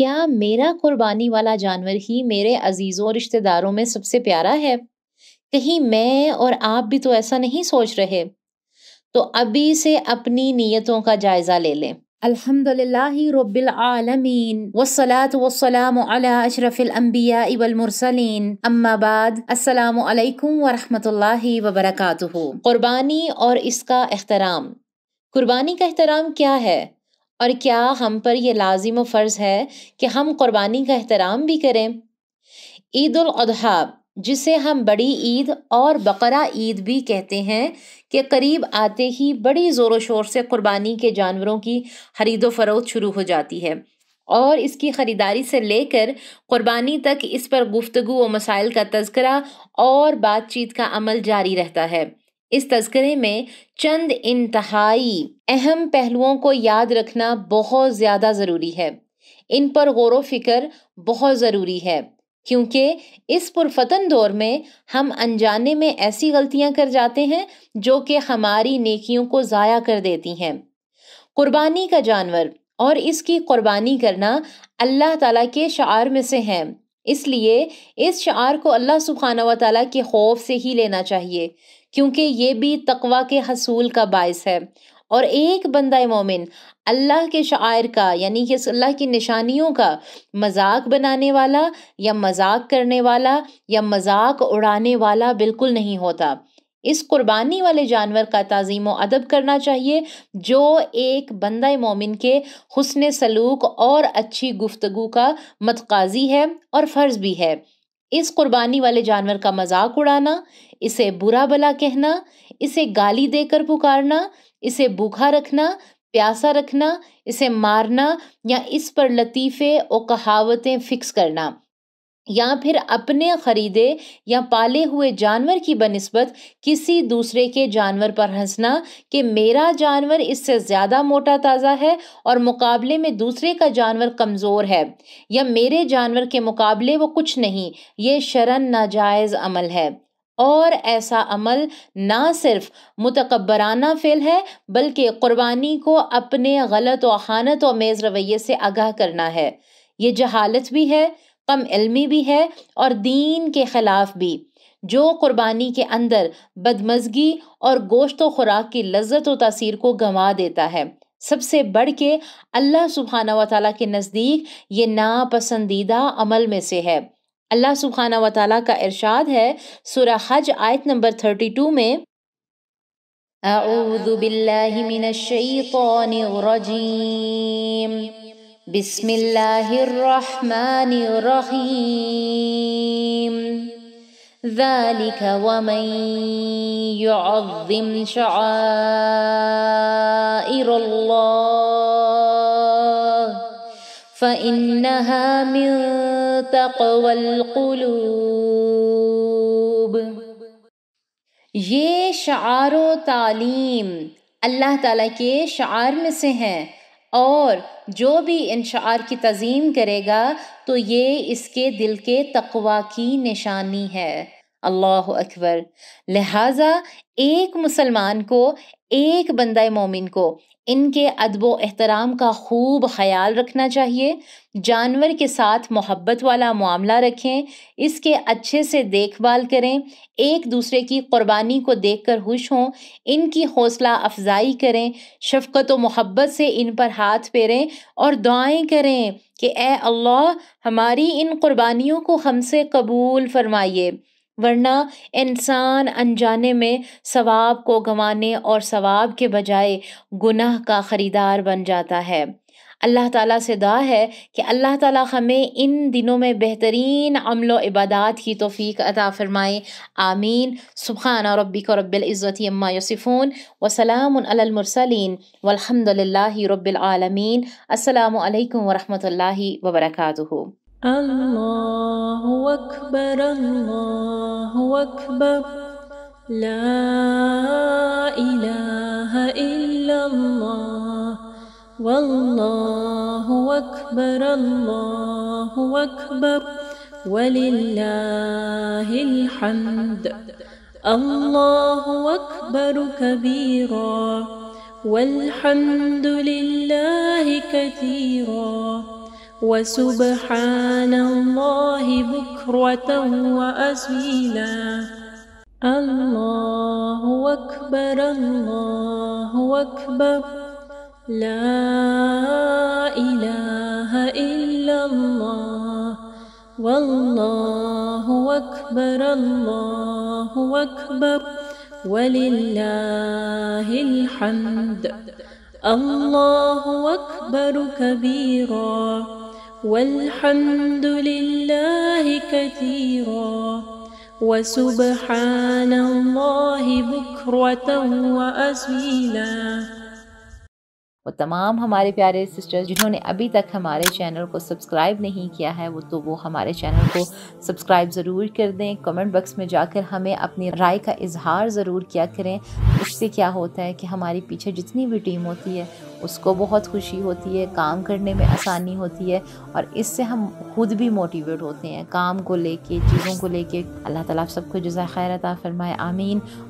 کیا میرا قربانی والا جانور ہی میرے عزیزوں اور رشتہ داروں میں سب سے پیارا ہے کہیں میں اور آپ بھی تو ایسا نہیں سوچ رہے تو ابھی سے اپنی نیتوں کا جائزہ لے لیں الحمد للہ رب العالمین والصلاة والسلام وسلام اشرف الانبیاء اب المرسلین بعد السلام علیکم ورحمۃ اللہ وبرکاتہ قربانی اور اس کا احترام قربانی کا احترام کیا ہے اور کیا ہم پر یہ لازم و فرض ہے کہ ہم قربانی کا احترام بھی کریں عید الاضحیٰ جسے ہم بڑی عید اور بقرہ عید بھی کہتے ہیں کہ قریب آتے ہی بڑی زور و شور سے قربانی کے جانوروں کی خرید و فروخت شروع ہو جاتی ہے اور اس کی خریداری سے لے کر قربانی تک اس پر گفتگو و مسائل کا تذکرہ اور بات چیت کا عمل جاری رہتا ہے اس تذکرے میں چند انتہائی اہم پہلوؤں کو یاد رکھنا بہت زیادہ ضروری ہے ان پر غور و فکر بہت ضروری ہے کیونکہ اس پرفتن دور میں ہم انجانے میں ایسی غلطیاں کر جاتے ہیں جو کہ ہماری نیکیوں کو ضائع کر دیتی ہیں قربانی کا جانور اور اس کی قربانی کرنا اللہ تعالیٰ کے شعار میں سے ہیں اس لیے اس شعار کو اللہ سبحانہ و تعالیٰ کے خوف سے ہی لینا چاہیے کیونکہ یہ بھی تقوا کے حصول کا باعث ہے اور ایک بندہ مومن اللہ کے شعائر کا یعنی کہ اللہ کی نشانیوں کا مذاق بنانے والا یا مذاق کرنے والا یا مذاق اڑانے والا بالکل نہیں ہوتا اس قربانی والے جانور کا تعظیم و ادب کرنا چاہیے جو ایک بندہ مومن کے حسن سلوک اور اچھی گفتگو کا متقاضی ہے اور فرض بھی ہے اس قربانی والے جانور کا مذاق اڑانا اسے برا بلا کہنا اسے گالی دے کر پکارنا اسے بھوکھا رکھنا پیاسا رکھنا اسے مارنا یا اس پر لطیفے اور کہاوتیں فکس کرنا یا پھر اپنے خریدے یا پالے ہوئے جانور کی بنسبت کسی دوسرے کے جانور پر ہنسنا کہ میرا جانور اس سے زیادہ موٹا تازہ ہے اور مقابلے میں دوسرے کا جانور کمزور ہے یا میرے جانور کے مقابلے وہ کچھ نہیں یہ شرن ناجائز عمل ہے اور ایسا عمل نہ صرف متکبرانہ فعل ہے بلکہ قربانی کو اپنے غلط و خانت و میز رویے سے آگاہ کرنا ہے یہ جہالت بھی ہے کم علمی بھی ہے اور دین کے خلاف بھی جو قربانی کے اندر بدمزگی اور گوشت و خوراک کی لذت و تاثیر کو گنوا دیتا ہے سب سے بڑھ کے اللہ سبحانہ و تعالیٰ کے نزدیک یہ ناپسندیدہ عمل میں سے ہے اللہ سبحانہ و تعالیٰ کا ارشاد ہے سورہ حج آیت نمبر 32 میں اعوذ باللہ من الشیطان الرجیم بسم الله الرحمن الرحيم ذلك ومن يعظم شعائر الله فإنها من تقوى القلوب یہ شعار و تعلیم اللہ تعالیٰ کے شعار میں سے ہیں اور جو بھی ان شعار کی تظیم کرے گا تو یہ اس کے دل کے تقوا کی نشانی ہے اللہ اکبر لہٰذا ایک مسلمان کو ایک بندہ مومن کو ان کے ادب و احترام کا خوب خیال رکھنا چاہیے جانور کے ساتھ محبت والا معاملہ رکھیں اس کے اچھے سے دیکھ بھال کریں ایک دوسرے کی قربانی کو دیکھ کر خوش ہوں ان کی حوصلہ افزائی کریں شفقت و محبت سے ان پر ہاتھ پھیریں اور دعائیں کریں کہ اے اللہ ہماری ان قربانیوں کو ہم سے قبول فرمائیے ورنہ انسان انجانے میں ثواب کو گنوانے اور ثواب کے بجائے گناہ کا خریدار بن جاتا ہے اللہ تعالیٰ سے دعا ہے کہ اللہ تعالیٰ ہمیں ان دنوں میں بہترین عمل و عبادات کی توفیق عطا فرمائے آمین سبحان ربی کو رب العزت اما یوسفون وسلام المرسلین و الحمد رب العالمین السلام علیکم ورحمۃ اللہ وبرکاتہ الله أكبر الله أكبر لا إله إلا الله والله أكبر الله أكبر ولله الحمد الله أكبر كبيرا والحمد لله كثيرا وسبحان الله بكرة وأصيلا الله أكبر الله أكبر لا إله إلا الله والله أكبر الله أكبر ولله الحمد الله أكبر كبيراً والحمد لله كثيرا وسبحان الله بكرة وأصيلا وہ تمام ہمارے پیارے سسٹر جنہوں نے ابھی تک ہمارے چینل کو سبسکرائب نہیں کیا ہے وہ تو وہ ہمارے چینل کو سبسکرائب ضرور کر دیں کمنٹ باکس میں جا کر ہمیں اپنی رائے کا اظہار ضرور کیا کریں اس سے کیا ہوتا ہے کہ ہماری پیچھے جتنی بھی ٹیم ہوتی ہے اس کو بہت خوشی ہوتی ہے کام کرنے میں آسانی ہوتی ہے اور اس سے ہم خود بھی موٹیویٹ ہوتے ہیں کام کو لے کے چیزوں کو لے کے اللہ تعالیٰ سب کو جزائے خیر عطا فرمائے آمین